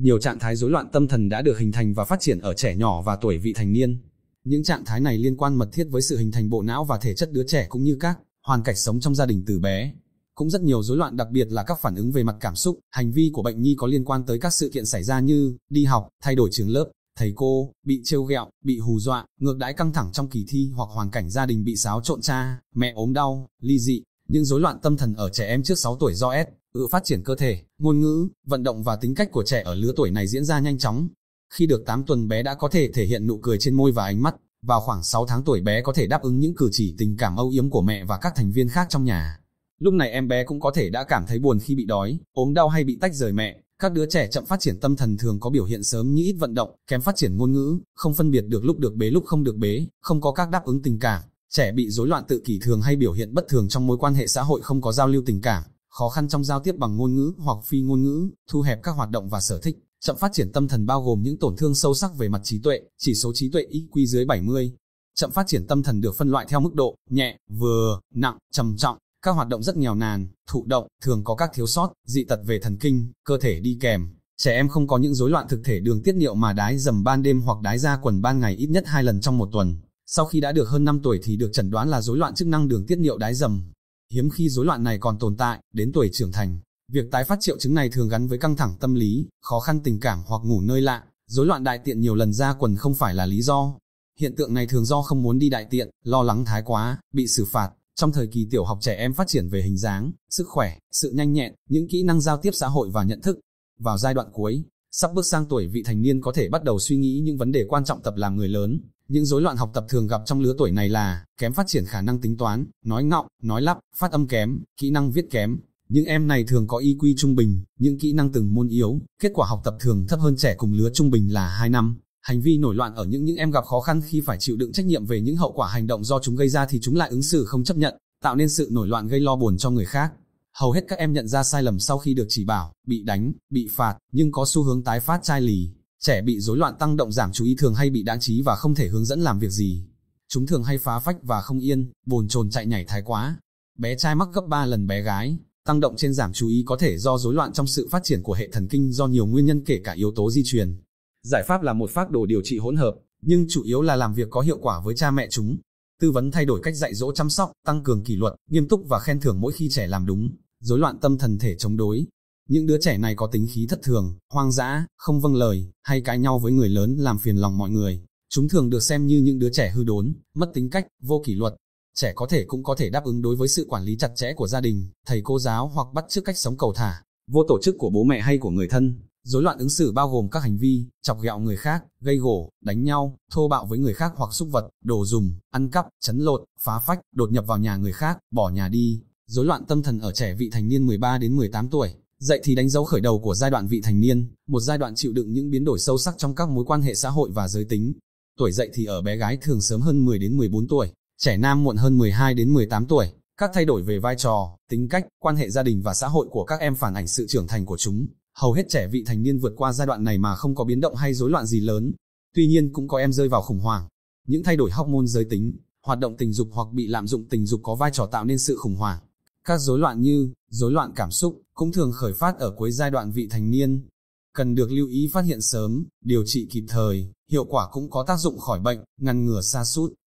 nhiều trạng thái rối loạn tâm thần đã được hình thành và phát triển ở trẻ nhỏ và tuổi vị thành niên. Những trạng thái này liên quan mật thiết với sự hình thành bộ não và thể chất đứa trẻ cũng như các hoàn cảnh sống trong gia đình từ bé. Cũng rất nhiều rối loạn đặc biệt là các phản ứng về mặt cảm xúc, hành vi của bệnh nhi có liên quan tới các sự kiện xảy ra như đi học, thay đổi trường lớp, thầy cô, bị trêu ghẹo, bị hù dọa, ngược đãi căng thẳng trong kỳ thi hoặc hoàn cảnh gia đình bị xáo trộn cha, mẹ ốm đau, ly dị. Những rối loạn tâm thần ở trẻ em trước 6 tuổi do S ựa phát triển cơ thể, ngôn ngữ, vận động và tính cách của trẻ ở lứa tuổi này diễn ra nhanh chóng. Khi được 8 tuần bé đã có thể thể hiện nụ cười trên môi và ánh mắt, vào khoảng 6 tháng tuổi bé có thể đáp ứng những cử chỉ tình cảm âu yếm của mẹ và các thành viên khác trong nhà. Lúc này em bé cũng có thể đã cảm thấy buồn khi bị đói, ốm đau hay bị tách rời mẹ. Các đứa trẻ chậm phát triển tâm thần thường có biểu hiện sớm như ít vận động, kém phát triển ngôn ngữ, không phân biệt được lúc được bế lúc không được bế, không có các đáp ứng tình cảm. Trẻ bị rối loạn tự kỷ thường hay biểu hiện bất thường trong mối quan hệ xã hội không có giao lưu tình cảm, khó khăn trong giao tiếp bằng ngôn ngữ hoặc phi ngôn ngữ, thu hẹp các hoạt động và sở thích. Chậm phát triển tâm thần bao gồm những tổn thương sâu sắc về mặt trí tuệ, chỉ số trí tuệ IQ dưới 70. Chậm phát triển tâm thần được phân loại theo mức độ nhẹ, vừa, nặng, trầm trọng. Các hoạt động rất nghèo nàn, thụ động, thường có các thiếu sót, dị tật về thần kinh, cơ thể đi kèm. Trẻ em không có những rối loạn thực thể đường tiết niệu mà đái dầm ban đêm hoặc đái ra quần ban ngày ít nhất hai lần trong một tuần. Sau khi đã được hơn 5 tuổi thì được chẩn đoán là rối loạn chức năng đường tiết niệu đái dầm. Hiếm khi rối loạn này còn tồn tại, đến tuổi trưởng thành, việc tái phát triệu chứng này thường gắn với căng thẳng tâm lý, khó khăn tình cảm hoặc ngủ nơi lạ, rối loạn đại tiện nhiều lần ra quần không phải là lý do. Hiện tượng này thường do không muốn đi đại tiện, lo lắng thái quá, bị xử phạt. Trong thời kỳ tiểu học trẻ em phát triển về hình dáng, sức khỏe, sự nhanh nhẹn, những kỹ năng giao tiếp xã hội và nhận thức. Vào giai đoạn cuối, sắp bước sang tuổi vị thành niên có thể bắt đầu suy nghĩ những vấn đề quan trọng tập làm người lớn, những rối loạn học tập thường gặp trong lứa tuổi này là kém phát triển khả năng tính toán, nói ngọng, nói lắp, phát âm kém, kỹ năng viết kém. Những em này thường có IQ trung bình, những kỹ năng từng môn yếu, kết quả học tập thường thấp hơn trẻ cùng lứa trung bình là 2 năm. Hành vi nổi loạn ở những những em gặp khó khăn khi phải chịu đựng trách nhiệm về những hậu quả hành động do chúng gây ra thì chúng lại ứng xử không chấp nhận, tạo nên sự nổi loạn gây lo buồn cho người khác. Hầu hết các em nhận ra sai lầm sau khi được chỉ bảo, bị đánh, bị phạt, nhưng có xu hướng tái phát chai lì, Trẻ bị rối loạn tăng động giảm chú ý thường hay bị đáng trí và không thể hướng dẫn làm việc gì. Chúng thường hay phá phách và không yên, bồn chồn chạy nhảy thái quá. Bé trai mắc gấp 3 lần bé gái, tăng động trên giảm chú ý có thể do rối loạn trong sự phát triển của hệ thần kinh do nhiều nguyên nhân kể cả yếu tố di truyền. Giải pháp là một phác đồ điều trị hỗn hợp, nhưng chủ yếu là làm việc có hiệu quả với cha mẹ chúng. Tư vấn thay đổi cách dạy dỗ chăm sóc, tăng cường kỷ luật, nghiêm túc và khen thưởng mỗi khi trẻ làm đúng. Rối loạn tâm thần thể chống đối, những đứa trẻ này có tính khí thất thường, hoang dã, không vâng lời, hay cãi nhau với người lớn làm phiền lòng mọi người. Chúng thường được xem như những đứa trẻ hư đốn, mất tính cách, vô kỷ luật. Trẻ có thể cũng có thể đáp ứng đối với sự quản lý chặt chẽ của gia đình, thầy cô giáo hoặc bắt chước cách sống cầu thả, vô tổ chức của bố mẹ hay của người thân. Rối loạn ứng xử bao gồm các hành vi chọc ghẹo người khác, gây gổ, đánh nhau, thô bạo với người khác hoặc xúc vật, đồ dùng, ăn cắp, chấn lột, phá phách, đột nhập vào nhà người khác, bỏ nhà đi. Rối loạn tâm thần ở trẻ vị thành niên 13 đến 18 tuổi Dạy thì đánh dấu khởi đầu của giai đoạn vị thành niên, một giai đoạn chịu đựng những biến đổi sâu sắc trong các mối quan hệ xã hội và giới tính. Tuổi dậy thì ở bé gái thường sớm hơn 10 đến 14 tuổi, trẻ nam muộn hơn 12 đến 18 tuổi. Các thay đổi về vai trò, tính cách, quan hệ gia đình và xã hội của các em phản ảnh sự trưởng thành của chúng. Hầu hết trẻ vị thành niên vượt qua giai đoạn này mà không có biến động hay rối loạn gì lớn. Tuy nhiên cũng có em rơi vào khủng hoảng. Những thay đổi hormone giới tính, hoạt động tình dục hoặc bị lạm dụng tình dục có vai trò tạo nên sự khủng hoảng các rối loạn như rối loạn cảm xúc cũng thường khởi phát ở cuối giai đoạn vị thành niên. Cần được lưu ý phát hiện sớm, điều trị kịp thời, hiệu quả cũng có tác dụng khỏi bệnh, ngăn ngừa sa sút